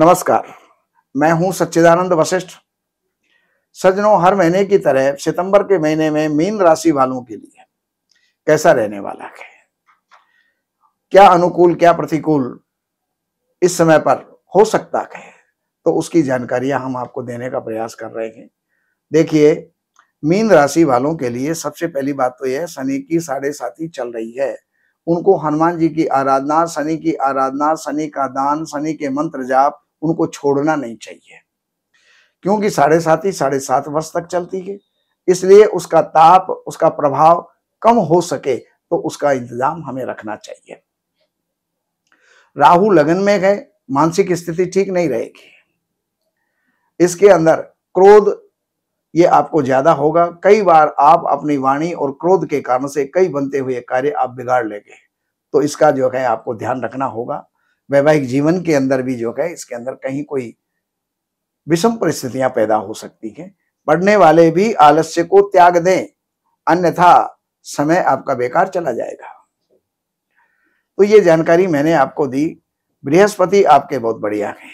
नमस्कार मैं हूं सच्चिदानंद वशिष्ठ सजनों हर महीने की तरह सितंबर के महीने में मीन राशि वालों के लिए कैसा रहने वाला है क्या अनुकूल क्या प्रतिकूल इस समय पर हो सकता है तो उसकी जानकारियां हम आपको देने का प्रयास कर रहे हैं देखिए मीन राशि वालों के लिए सबसे पहली बात तो यह शनि की साढ़े साथी चल रही है उनको हनुमान जी की आराधना शनि की आराधना शनि का दान शनि के मंत्र जाप उनको छोड़ना नहीं चाहिए क्योंकि साढ़े सात ही साढ़े सात वर्ष तक चलती है इसलिए उसका ताप उसका प्रभाव कम हो सके तो उसका इंतजाम हमें रखना चाहिए राहु लगन में गए मानसिक स्थिति ठीक नहीं रहेगी इसके अंदर क्रोध ये आपको ज्यादा होगा कई बार आप अपनी वाणी और क्रोध के कारण से कई बनते हुए कार्य आप बिगाड़ लेंगे तो इसका जो है आपको ध्यान रखना होगा वैवाहिक जीवन के अंदर भी जो है इसके अंदर कहीं कोई विषम परिस्थितियां पैदा हो सकती हैं पढ़ने वाले भी आलस्य को त्याग दें अन्यथा समय आपका बेकार चला जाएगा तो ये जानकारी मैंने आपको दी बृहस्पति आपके बहुत बढ़िया है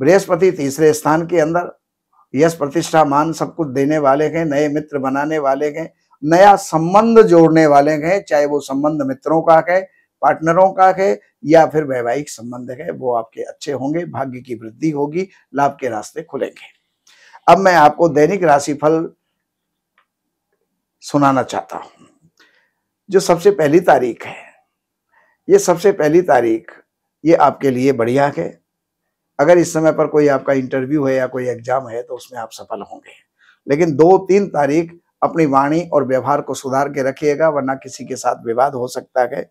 बृहस्पति तीसरे स्थान के अंदर यश प्रतिष्ठा मान सब कुछ देने वाले हैं नए मित्र बनाने वाले हैं नया संबंध जोड़ने वाले हैं चाहे वो संबंध मित्रों का है पार्टनरों का है या फिर वैवाहिक संबंध है वो आपके अच्छे होंगे भाग्य की वृद्धि होगी लाभ के रास्ते खुलेंगे अब मैं आपको दैनिक राशिफल सुनाना चाहता हूं जो सबसे पहली तारीख है ये सबसे पहली तारीख ये आपके लिए बढ़िया है अगर इस समय पर कोई आपका इंटरव्यू है या कोई एग्जाम है तो उसमें आप सफल होंगे लेकिन दो तीन तारीख अपनी वाणी और व्यवहार को सुधार के रखिएगा वरना किसी के साथ विवाद हो सकता है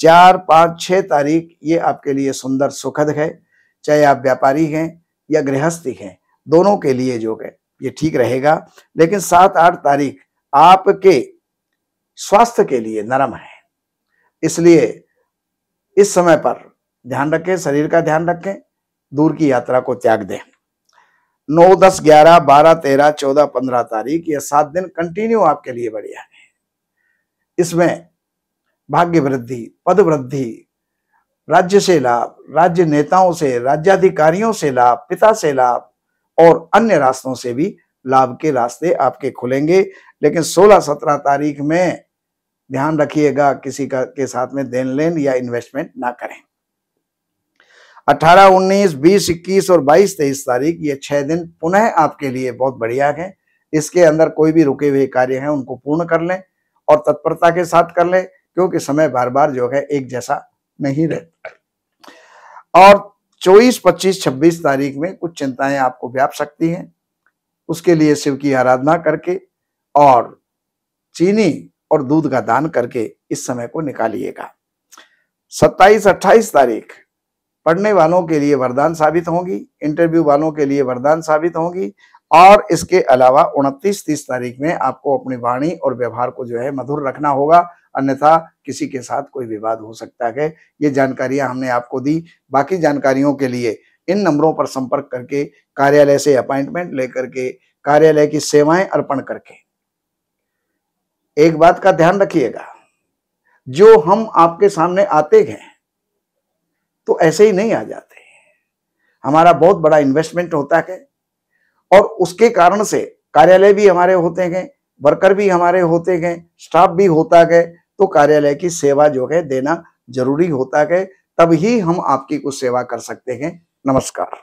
चार पाँच छः तारीख ये आपके लिए सुंदर सुखद है चाहे आप व्यापारी हैं या गृहस्थी हैं दोनों के लिए जो है ये ठीक रहेगा लेकिन सात आठ तारीख आपके स्वास्थ्य के लिए नरम है इसलिए इस समय पर ध्यान रखें शरीर का ध्यान रखें दूर की यात्रा को त्याग दें नौ दस ग्यारह बारह तेरह चौदह पंद्रह तारीख ये सात दिन कंटिन्यू आपके लिए बढ़िया है इसमें भाग्य वृद्धि पद वृद्धि राज्य से लाभ राज्य नेताओं से राज्याधिकारियों से लाभ पिता से लाभ और अन्य रास्तों से भी लाभ के रास्ते आपके खुलेंगे लेकिन 16-17 तारीख में ध्यान रखिएगा किसी का के साथ में देन लेन या इन्वेस्टमेंट ना करें 18, 19, 20, 21 और 22, 23 तारीख ये छह दिन पुनः आपके लिए बहुत बढ़िया है इसके अंदर कोई भी रुके हुए कार्य हैं उनको पूर्ण कर लें और तत्परता के साथ कर लें क्योंकि समय बार बार जो है एक जैसा नहीं रहता और 24, 25, 26 तारीख में कुछ चिंताएं आपको व्याप सकती हैं उसके लिए शिव की आराधना करके और चीनी और दूध का दान करके इस समय को निकालिएगा 27, 28 तारीख पढ़ने वालों के लिए वरदान साबित होंगी इंटरव्यू वालों के लिए वरदान साबित होंगी और इसके अलावा उनतीस तीस तारीख में आपको अपनी वाणी और व्यवहार को जो है मधुर रखना होगा अन्यथा किसी के साथ कोई विवाद हो सकता है ये जानकारियां हमने आपको दी बाकी जानकारियों के लिए इन नंबरों पर संपर्क करके कार्यालय से अपॉइंटमेंट लेकर के कार्यालय की सेवाएं अर्पण करके एक बात का ध्यान रखिएगा जो हम आपके सामने आते हैं तो ऐसे ही नहीं आ जाते हमारा बहुत बड़ा इन्वेस्टमेंट होता है और उसके कारण से कार्यालय भी हमारे होते गए वर्कर भी हमारे होते गए स्टाफ भी होता गए तो कार्यालय की सेवा जो है देना जरूरी होता है तब ही हम आपकी कुछ सेवा कर सकते हैं नमस्कार